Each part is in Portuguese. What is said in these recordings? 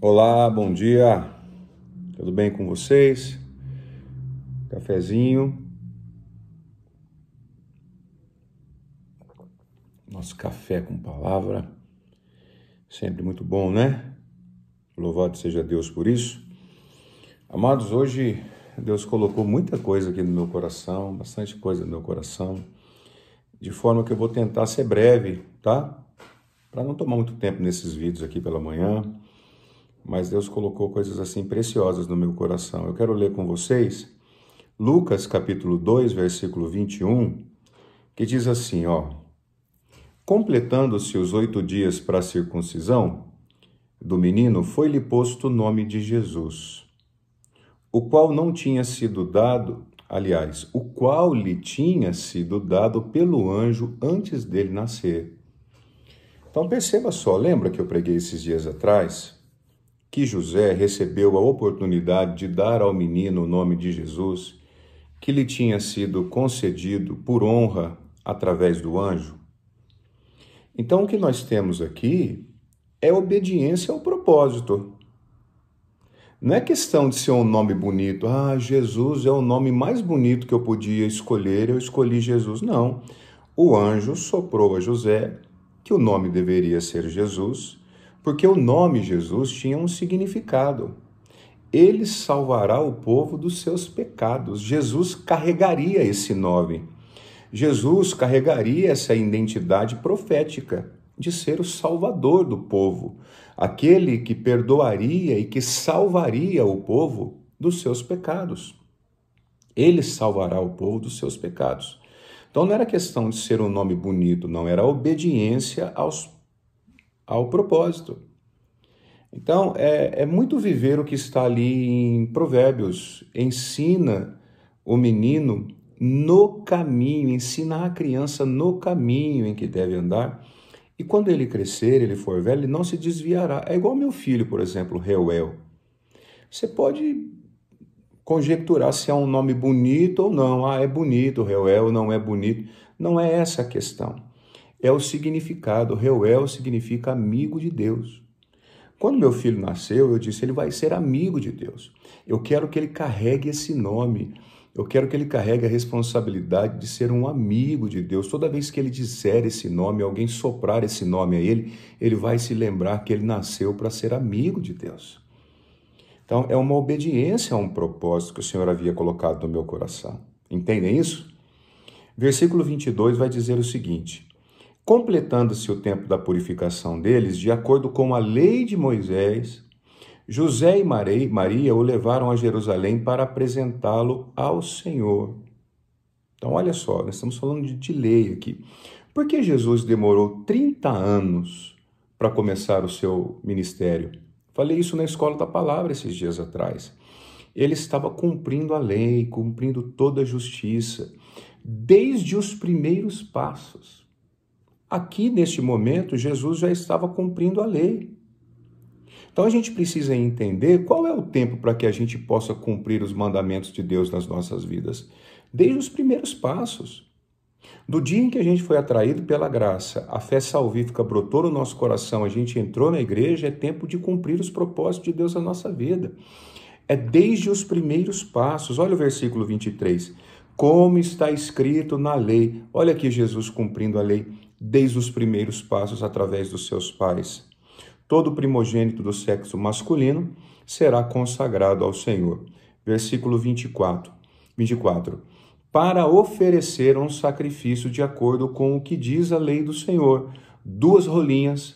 Olá, bom dia. Tudo bem com vocês? Cafezinho. Nosso café com palavra. Sempre muito bom, né? Louvado seja Deus por isso. Amados, hoje Deus colocou muita coisa aqui no meu coração, bastante coisa no meu coração, de forma que eu vou tentar ser breve, tá? Para não tomar muito tempo nesses vídeos aqui pela manhã mas Deus colocou coisas assim preciosas no meu coração. Eu quero ler com vocês Lucas capítulo 2, versículo 21, que diz assim, ó: Completando-se os oito dias para a circuncisão do menino, foi-lhe posto o nome de Jesus, o qual não tinha sido dado, aliás, o qual lhe tinha sido dado pelo anjo antes dele nascer. Então perceba só, lembra que eu preguei esses dias atrás que José recebeu a oportunidade de dar ao menino o nome de Jesus, que lhe tinha sido concedido por honra através do anjo? Então, o que nós temos aqui é obediência ao propósito. Não é questão de ser um nome bonito. Ah, Jesus é o nome mais bonito que eu podia escolher, eu escolhi Jesus. Não. O anjo soprou a José que o nome deveria ser Jesus porque o nome Jesus tinha um significado. Ele salvará o povo dos seus pecados. Jesus carregaria esse nome. Jesus carregaria essa identidade profética de ser o salvador do povo, aquele que perdoaria e que salvaria o povo dos seus pecados. Ele salvará o povo dos seus pecados. Então não era questão de ser um nome bonito, não, era obediência aos ao propósito. Então, é, é muito viver o que está ali em Provérbios. Ensina o menino no caminho, ensina a criança no caminho em que deve andar. E quando ele crescer, ele for velho, ele não se desviará. É igual meu filho, por exemplo, Reuel. Você pode conjecturar se é um nome bonito ou não. Ah, é bonito, Reuel não é bonito. Não é essa a questão é o significado. Reuel é significa amigo de Deus. Quando meu filho nasceu, eu disse: ele vai ser amigo de Deus. Eu quero que ele carregue esse nome. Eu quero que ele carregue a responsabilidade de ser um amigo de Deus. Toda vez que ele disser esse nome, alguém soprar esse nome a ele, ele vai se lembrar que ele nasceu para ser amigo de Deus. Então, é uma obediência a um propósito que o Senhor havia colocado no meu coração. Entendem isso? Versículo 22 vai dizer o seguinte: completando-se o tempo da purificação deles, de acordo com a lei de Moisés, José e Maria o levaram a Jerusalém para apresentá-lo ao Senhor. Então, olha só, nós estamos falando de, de lei aqui. Por que Jesus demorou 30 anos para começar o seu ministério? Falei isso na escola da palavra esses dias atrás. Ele estava cumprindo a lei, cumprindo toda a justiça, desde os primeiros passos. Aqui, neste momento, Jesus já estava cumprindo a lei. Então a gente precisa entender qual é o tempo para que a gente possa cumprir os mandamentos de Deus nas nossas vidas. Desde os primeiros passos. Do dia em que a gente foi atraído pela graça, a fé salvífica brotou no nosso coração, a gente entrou na igreja, é tempo de cumprir os propósitos de Deus na nossa vida. É desde os primeiros passos. Olha o versículo 23. Como está escrito na lei. Olha aqui Jesus cumprindo a lei desde os primeiros passos através dos seus pais. Todo primogênito do sexo masculino será consagrado ao Senhor. Versículo 24. 24. Para oferecer um sacrifício de acordo com o que diz a lei do Senhor, duas rolinhas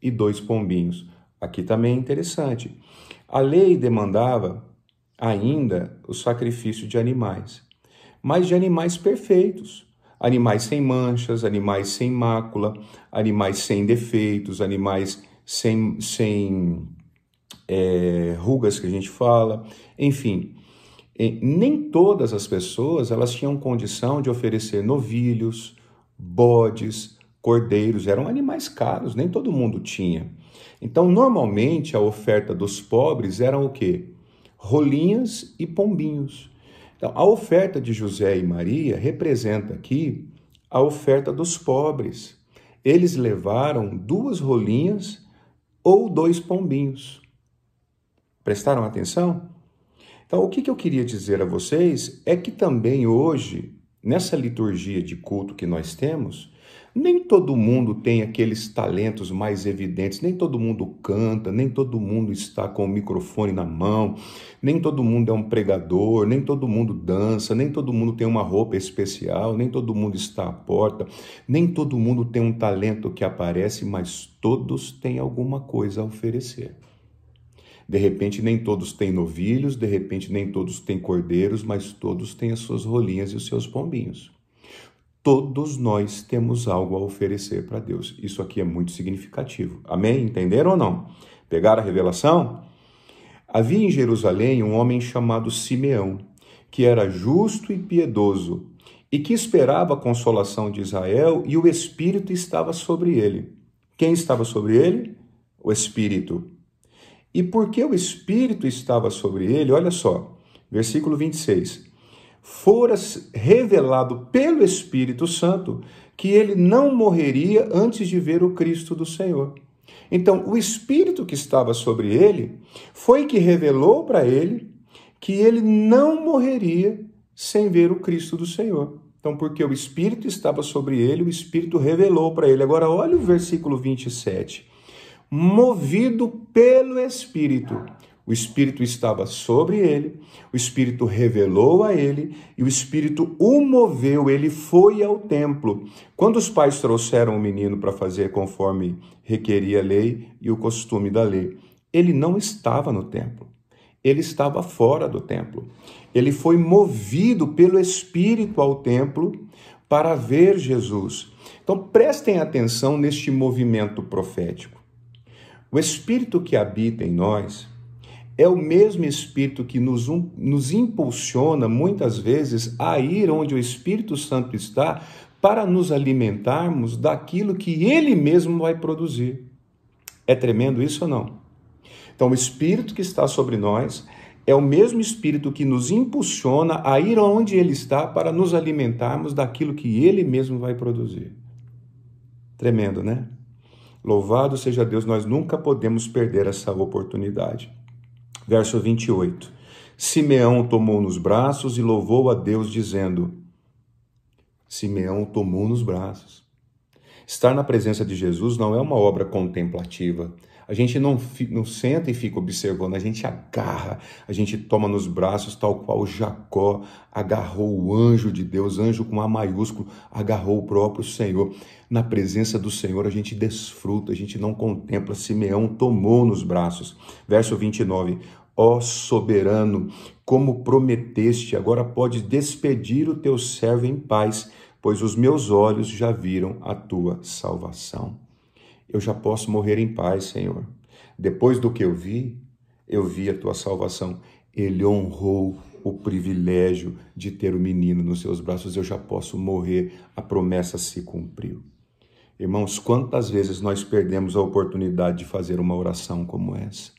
e dois pombinhos. Aqui também é interessante. A lei demandava ainda o sacrifício de animais, mas de animais perfeitos, animais sem manchas, animais sem mácula, animais sem defeitos, animais sem, sem é, rugas que a gente fala, enfim. É, nem todas as pessoas elas tinham condição de oferecer novilhos, bodes, cordeiros, eram animais caros, nem todo mundo tinha. Então, normalmente a oferta dos pobres eram o quê? Rolinhas e pombinhos. Então, a oferta de José e Maria representa aqui a oferta dos pobres. Eles levaram duas rolinhas ou dois pombinhos. Prestaram atenção? Então, o que eu queria dizer a vocês é que também hoje nessa liturgia de culto que nós temos, nem todo mundo tem aqueles talentos mais evidentes, nem todo mundo canta, nem todo mundo está com o microfone na mão, nem todo mundo é um pregador, nem todo mundo dança, nem todo mundo tem uma roupa especial, nem todo mundo está à porta, nem todo mundo tem um talento que aparece, mas todos têm alguma coisa a oferecer. De repente, nem todos têm novilhos, de repente, nem todos têm cordeiros, mas todos têm as suas rolinhas e os seus pombinhos. Todos nós temos algo a oferecer para Deus. Isso aqui é muito significativo. Amém? Entenderam ou não? Pegaram a revelação? Havia em Jerusalém um homem chamado Simeão, que era justo e piedoso, e que esperava a consolação de Israel, e o Espírito estava sobre ele. Quem estava sobre ele? O Espírito. E porque o Espírito estava sobre ele, olha só, versículo 26. Fora revelado pelo Espírito Santo que ele não morreria antes de ver o Cristo do Senhor. Então, o Espírito que estava sobre ele foi que revelou para ele que ele não morreria sem ver o Cristo do Senhor. Então, porque o Espírito estava sobre ele, o Espírito revelou para ele. Agora, olha o versículo 27 movido pelo Espírito. O Espírito estava sobre ele, o Espírito revelou a ele e o Espírito o moveu, ele foi ao templo. Quando os pais trouxeram o menino para fazer conforme requeria a lei e o costume da lei, ele não estava no templo, ele estava fora do templo. Ele foi movido pelo Espírito ao templo para ver Jesus. Então prestem atenção neste movimento profético. O Espírito que habita em nós é o mesmo Espírito que nos, um, nos impulsiona muitas vezes a ir onde o Espírito Santo está para nos alimentarmos daquilo que ele mesmo vai produzir. É tremendo isso ou não? Então, o Espírito que está sobre nós é o mesmo Espírito que nos impulsiona a ir onde Ele está para nos alimentarmos daquilo que Ele mesmo vai produzir. Tremendo, né? Louvado seja Deus, nós nunca podemos perder essa oportunidade. Verso 28. Simeão tomou nos braços e louvou a Deus, dizendo: Simeão tomou nos braços. Estar na presença de Jesus não é uma obra contemplativa, a gente não, não senta e fica observando, a gente agarra, a gente toma nos braços, tal qual Jacó agarrou o anjo de Deus, anjo com A maiúsculo, agarrou o próprio Senhor. Na presença do Senhor a gente desfruta, a gente não contempla. Simeão tomou nos braços. Verso 29. Ó soberano, como prometeste, agora podes despedir o teu servo em paz, pois os meus olhos já viram a tua salvação eu já posso morrer em paz, Senhor. Depois do que eu vi, eu vi a tua salvação. Ele honrou o privilégio de ter o menino nos seus braços, eu já posso morrer, a promessa se cumpriu. Irmãos, quantas vezes nós perdemos a oportunidade de fazer uma oração como essa?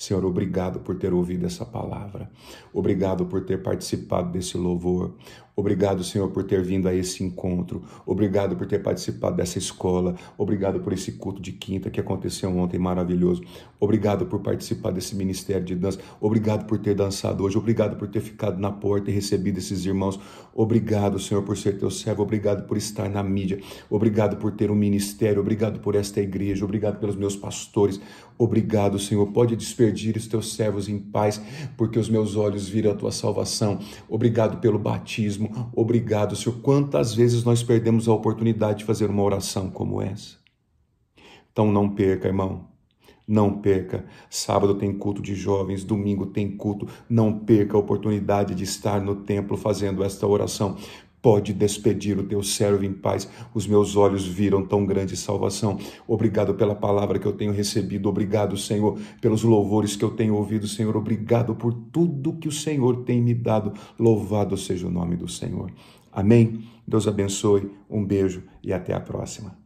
Senhor, obrigado por ter ouvido essa palavra. Obrigado por ter participado desse louvor. Obrigado, Senhor, por ter vindo a esse encontro. Obrigado por ter participado dessa escola. Obrigado por esse culto de quinta que aconteceu ontem, maravilhoso. Obrigado por participar desse ministério de dança. Obrigado por ter dançado hoje. Obrigado por ter ficado na porta e recebido esses irmãos. Obrigado, Senhor, por ser teu servo. Obrigado por estar na mídia. Obrigado por ter um ministério. Obrigado por esta igreja. Obrigado pelos meus pastores. Obrigado, Senhor. Pode despertar concedir os teus servos em paz, porque os meus olhos viram a tua salvação. Obrigado pelo batismo, obrigado, Senhor. Quantas vezes nós perdemos a oportunidade de fazer uma oração como essa? Então não perca, irmão. Não perca. Sábado tem culto de jovens, domingo tem culto. Não perca a oportunidade de estar no templo fazendo esta oração, Pode despedir o teu servo em paz. Os meus olhos viram tão grande salvação. Obrigado pela palavra que eu tenho recebido. Obrigado, Senhor, pelos louvores que eu tenho ouvido, Senhor. Obrigado por tudo que o Senhor tem me dado. Louvado seja o nome do Senhor. Amém. Deus abençoe. Um beijo e até a próxima.